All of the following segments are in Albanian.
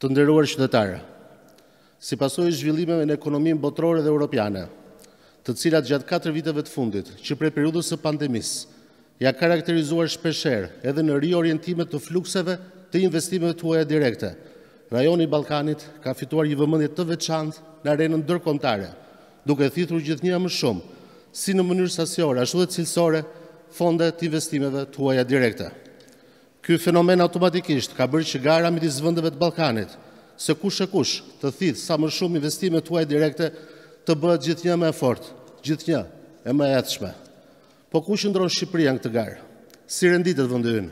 Të ndërruar qëtëtare, si zhvillime zhvillimeve në ekonomin botrore dhe europiane, të cilat gjatë 4 viteve të fundit, që prej periudës e pandemis, ja karakterizuar shpesher edhe në riorientimet të flukseve të investimeve të uaja direkte, rajoni Balkanit ka fituar i vëmëndje të veçant në arenën dërkomtare, duke thithru gjithë një më shumë, si në mënyrë sasjore, ashtu dhe cilësore, fonde të investimeve të uaja direkte. Ky fenomen automatikisht ka bërë që gara me disë të Balkanit, se kush e kush të thitë sa më shumë investime të uaj direkte të bëhet gjithë një me efort, gjithë një e me jetëshme. Po kush ndronë Shqipëria në këtë garë? Si renditet vëndëvinë?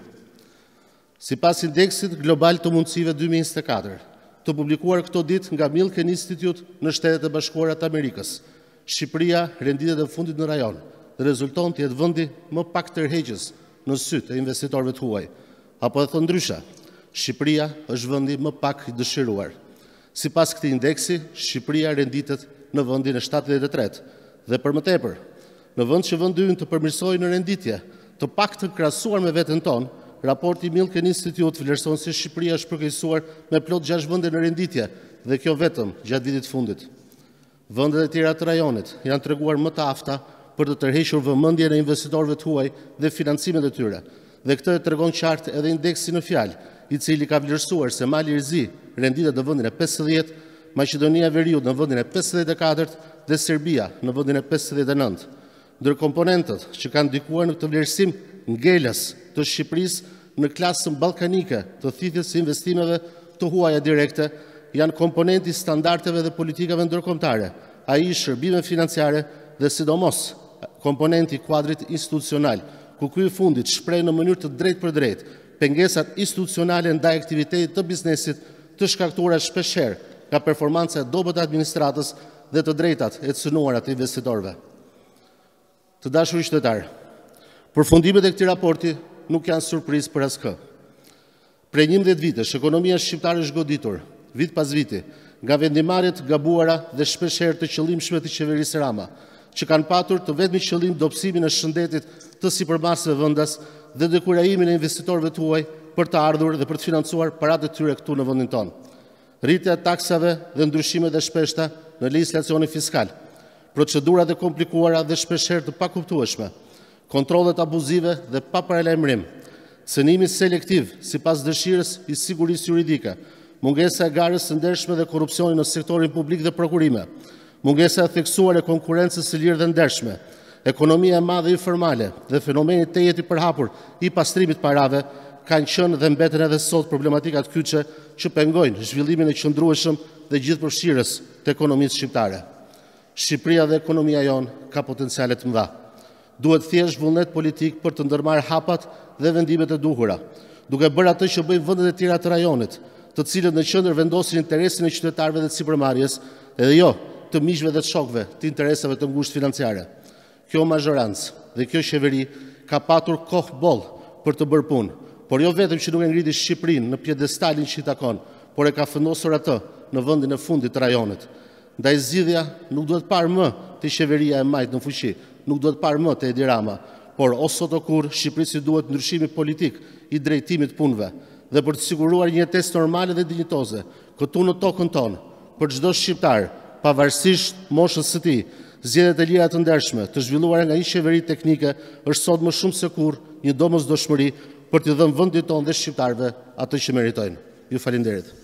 Si pas indeksit global të mundësive 2024, të publikuar këto dit nga Milken Institute në shtetet e bashkuarat Amerikës, Shqipëria renditet e fundit në rajon dhe rezulton të jetë vëndi më pak tërheqës në sytë e investitorve të huaj, Apo dhe të ndrysha, Shqipëria është vëndi më pak dëshiruar. Si pas këti indeksi, Shqipëria renditet në vëndin e 73. Dhe për më tepër, në vënd që vëndyjnë të përmirsoj në renditje, të pak të krasuar me vetën tonë, raporti Milken Institute vlerëson si Shqipëria është përkejsuar me plot 6 vënde në renditje, dhe kjo vetëm gjatë vidit fundit. Vëndet e tjera të rajonit janë treguar më të afta për të tërheshur vëmëndje në investitorve të huaj dhe financimet e tyre, dhe këtë të regon qartë edhe indeksi në fjalë, i cili ka vlerësuar se mali rëzi rendita dhe vëndin e 50, Macedonia Veriut në vëndin e 54 dhe Serbia në vëndin e 59. Ndër komponentët që kanë dikuar në këtë vlerësim ngellës të Shqipëris në klasën balkanike të thithjës investimeve të huaja direkte, janë komponenti standarteve dhe politikave ndërkomtare, a i shërbime financiare dhe sidomos komponenti kuadrit institucionalë, ku kuj fundit shprej në mënyrë të drejt për drejt pengesat institucionale nda aktivitetit të biznesit të shkaktura shpesher ka performanca e dobet administratës dhe të drejtat e të sënuarat investitorve. Të dashur i shtetarë, për fundimet e këti raporti nuk janë surpriz për asë kë. Pre njim dhe të vitës, ekonomia shqiptarë është goditur, vitë pas viti, nga vendimarit, gabuara dhe shpesher të qëllim shmeti qeverisë rama, që kanë patur të vetëmi qëllim dopsimin e shëndetit të si përmarsë vëndas dhe dhe e investitorve të uaj për të ardhur dhe për të financuar parat të tyre këtu në vëndin tonë. Rritja e taksave dhe ndryshime dhe shpeshta në legislacionin fiskal, procedurat e komplikuara dhe shpesher të pakuptueshme, kontrolet abuzive dhe pa paralemrim, sënimi selektiv si pas dëshirës i sigurisë juridike, mungese e garës sëndershme dhe korupcioni në sektorin publik dhe prokurime, mungesa theksuar e konkurencës së lirë dhe ndershme, ekonomia e madhe informale dhe fenomenit të jeti përhapur i pastrimit parave, kanë qënë dhe mbeten edhe sot problematikat kyqe që pengojnë zhvillimin e qëndrueshëm dhe gjithë përshirës të ekonomisë shqiptare. Shqipria dhe ekonomia jonë ka potencialet mdha. Duhet thjesht vullnet politik për të ndërmar hapat dhe vendimet e duhura, duke bërë atë që bëjnë vëndet e tira të rajonit, të cilët në qëndër vendosin interesin e qytetarve dhe cipërmarjes, edhe jo, të mishve dhe të shokve të interesave të ngusht financiare. Kjo mazhorancë dhe kjo sheveri ka patur kohë bolë për të bërë punë, por jo vetëm që nuk e ngriti Shqiprin në pjedestalin që i takon, por e ka fëndosur atë në vëndin e fundit të rajonet. Nda i zidhja nuk duhet parë më të sheveria e majtë në fuqi, nuk duhet parë më të edirama, por oso të kur Shqiprisi duhet nërshimi politik i drejtimit punve dhe për të siguruar një test normale dhe dinjitoze, këtu në tokën tonë, për gjdo shqiptarë, pavarësisht moshës së ti, Zgjedhjet e lirat të ndershme, të zhvilluar nga një qeverit teknike, është sot më shumë se kur një domës për të dhënë vëndit tonë dhe shqiptarve atë që meritojnë. Ju falinderit.